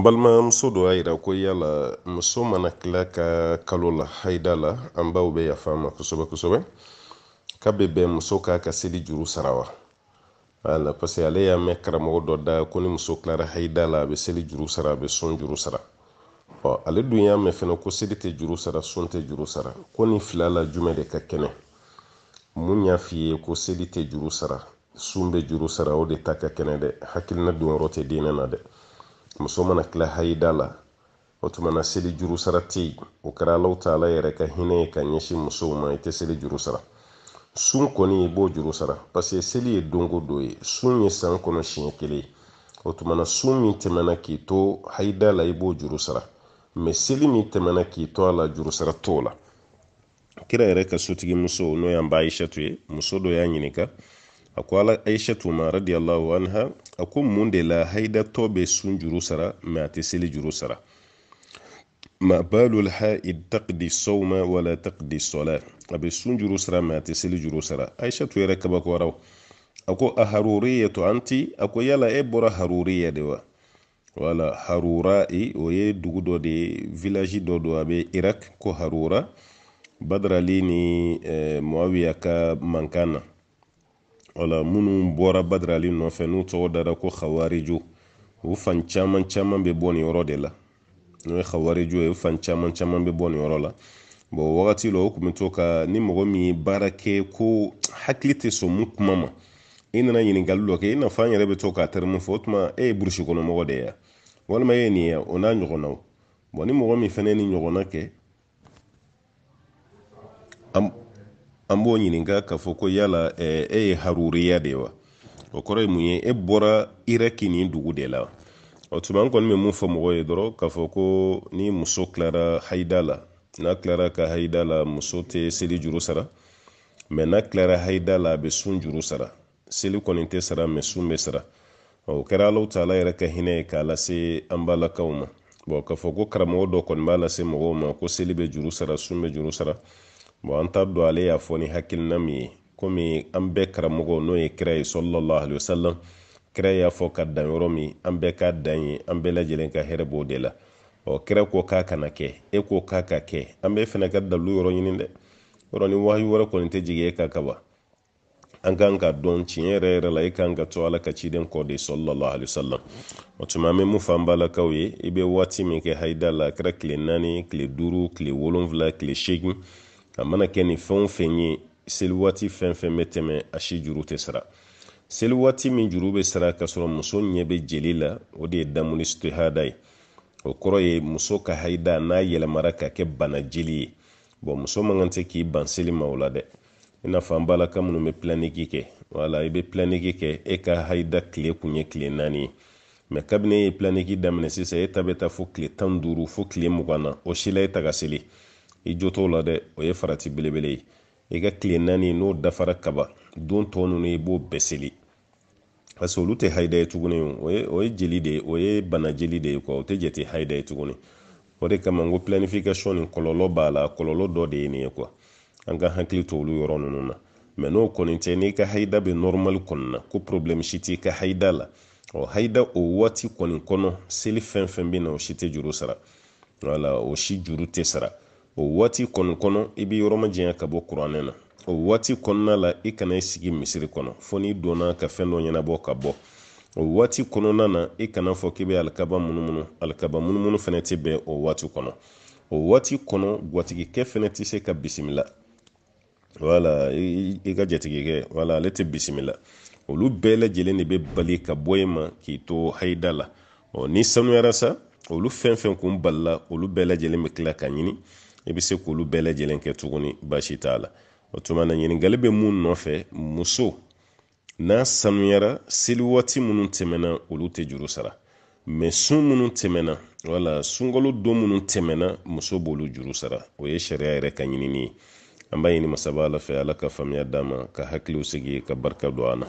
n balimamuso dɔ y'a yira ko yala muso mana kila ka kalo la hayida la an baw bɛ yafa ma kosɛbɛ kosɛbɛ ka bɛ bɛn muso k'a ka seli juru sara wa wala paseke ale y'a mɛn karamɔgɔ dɔ da ko ni muso kilara hayida la a bɛ seli juru sara a bɛ son juru sara ɔ ale dun y'a mɛn fɛnɛ ko seli tɛ juru sara son tɛ juru sara ko nin fila la jumɛn de ka kɛnɛ mun y'a f'i ye ko seli tɛ juru sara sun bɛ juru sara o de ta ka kɛnɛ dɛ hakilina don yɔrɔ tɛ diinɛ na dɛ muso mana kila hayida la o tumana seli juru sara tɛ yen o kɛra alaw taala yɛrɛ ka hinɛ ye ka ɲɛsin musow ma i tɛ seli juru sara sun kɔni i b'o juru sara paseke seli ye donko do ye sun ye san kɔnɔ siɲɛ kelen o tumana sun min tɛmɛna k'i to hayida la i b'o juru sara mɛ seli min tɛmɛna k'i to a la juru sara t'o la kira yɛrɛ ka sotigi muso n'o y'an ba ayisatu ye muso dɔ y'a ɲininka akwala aishatu ma radiyallahu anha a ko mun de la hayidatɔ bɛ sun juru sara mɛ a tɛ seli juru sara ma balul haid taqdi sawma wala taqdi sola a bɛ sun juru sara mɛ a tɛ seli juru sara aishatu yɛrɛ kabakɔraw a ko a haruriyatu anti a ko yala e bɔra haruriya de wa wala harura o ye dugu dɔ de ye village dɔ do a bɛ irak ko harura badarali ni eh, muawiya ka mankan na wala minnu bɔra badarali nɔfɛ n'u tɔgɔ dara ko khawariju u fan caman caman bɛ bɔ nin de la n'o khawariju u fan caman caman bɛ bɔ nin la bon o wagati la u tun ni mɔgɔ min ye baara kɛ ko hakili kuma ma n'a fɔ an yɛrɛ bɛ to k'a tɛrɛmu fɔ o e ye burusi kɔnɔ mɔgɔ de ye yan walima e ye nin ye o n'a ni mɔgɔ min fana ye nin ɲɔgɔnna kɛ an b'o ɲininka k'a fɔ ko yala e eh, ye eh, haruriya de wa o kɔrɔ ye mun ye e eh, bɔra irɛki nin dugu de la o tuma an kɔni bɛ mun fɔ mɔgɔw ye dɔrɔn k'a fɔ ko ni muso tilara hayida la n'a tilara ka hayida la muso tɛ seli juru sara mɛ n'a tilara hayida la a bɛ sun juru sara seli kɔni tɛ sara mɛ sun bɛ sara o kɛra alaw taala yɛrɛ ka hinɛ ye k'a lase an balakaw ma bɔn k'a fɔ ko karamɔgɔ dɔ kɔni b'a lase mɔgɔw ma ko seli bɛ juru sara sun bɛ juru sara bon an t'a dɔn ale y'a fɔ ni hakilina min ye komi an bɛɛ karamɔgɔ n'o ye kira ye sɔlɔlahu alayhi wa salam kira y'a fɔ ka dan yɔrɔ min an bɛɛ k'a dan ye an bɛɛ lajɛlen ka hɛrɛ b'o de la ɔ kira ko k'a kana kɛ e ko k'a ka kɛ an bɛɛ fana ka dalu yɔrɔ ɲini dɛ yɔrɔ ni wahi wɛrɛ kɔni tɛ jigin e kan kaban an kan ka dɔn tiɲɛ yɛrɛ yɛrɛ la i kan ka to ala ka ciden kɔ de sɔlɔlahu alayhi wa salam o tuma an bɛ mun fɔ an balakaw ye i bɛ waati min kɛ hayida la a kɛra tile naani tile duuru tile wolonwula tile seegin a mana kɛ nin fɛn o fɛn ye seli waati fɛn fɛn bɛ tɛmɛ a si juru tɛ sara seli waati min juru bɛ sara ka sɔrɔ muso ɲɛ bɛ jeli la o de ye damuli sitihada ye o kɔrɔ ye muso ka hayida n'a yɛlɛmara ka kɛ bana jeli ye bɔn muso man kan tɛ k'i ban seli ma o la dɛ i n'a fɔ an b'a minnu bɛ pilaniki kɛ wala i bɛ pilaniki kɛ e ka hayida tile kun ye tile naani ye mɛ kabini e ye pilaniki daminɛ sisan e ta bɛ taa fo tile tan ni duuru fo tile mugan na o si la e ta ka seli i joto la dɛ o ye farati belebele ye i ka tile naani n'o dafara kaba don tɔ nunu i b'o bɛɛ seli parce olu tɛ hayida ye tuguni o ye jeli de o ye bana jeli de ye kuwa o tɛ jɛte hayida ye tuguni o de kama n ko planification nin kɔlɔlɔ b'a la kɔlɔlɔ dɔ de ye nin ye kuwa an ka hakili to olu yɔrɔ nunu na ma n'o kɔni tɛ n'i ka hayida be nɔrɔmali kɔnina ko problɛmu si t'i ka hayida la ɔ hayida o waati kɔni kɔnɔ seli fɛn fɛn bena o si tɛ juru sara wala o si juru tɛ sara voilà, o waati kɔni kɔnɔ i bɛ yɔrɔ ma ka bɔ kuranɛ na o waati kɔnɔna la i kana i sigi misiri kɔnɔ fo n'i donna ka fɛn dɔ ɲɛnabɔ ka bɔ o waati kɔnɔna na i kana fɔ k'i bɛ alikaba munumunu alikaba munumunu fɛnɛ tɛ bɛn o waati kɔnɔ o waati kɔnɔ gwatigikɛ fɛnɛ tɛ se ka bisimila wala i ka jatigikɛ wala ale tɛ bisimila olu bɛɛ lajɛlen de bɛ bali ka bɔ i e ma k'i to hayida la ɔ n'i sanuyara sa olu fɛn fɛn kun balila olu bɛɛ lajɛlen bɛ tila ka ɲini i be se k'olu bɛɛ lajɛlen kɛ tuguni baasi t'a la o tuma na ɲininkali bɛ mun nɔfɛ muso n'a sanuyara seli waati minnu tɛmɛna olu tɛ juru sara ma sun minnu tɛmɛna wala sunkalo don minnu tɛmɛna muso b'olu juru sara o ye sariya yɛrɛ ka ɲinini ye an b'a ɲini masaba ala fɛ ala ka faamuya dama ka hakiliw sigi ka barika don an na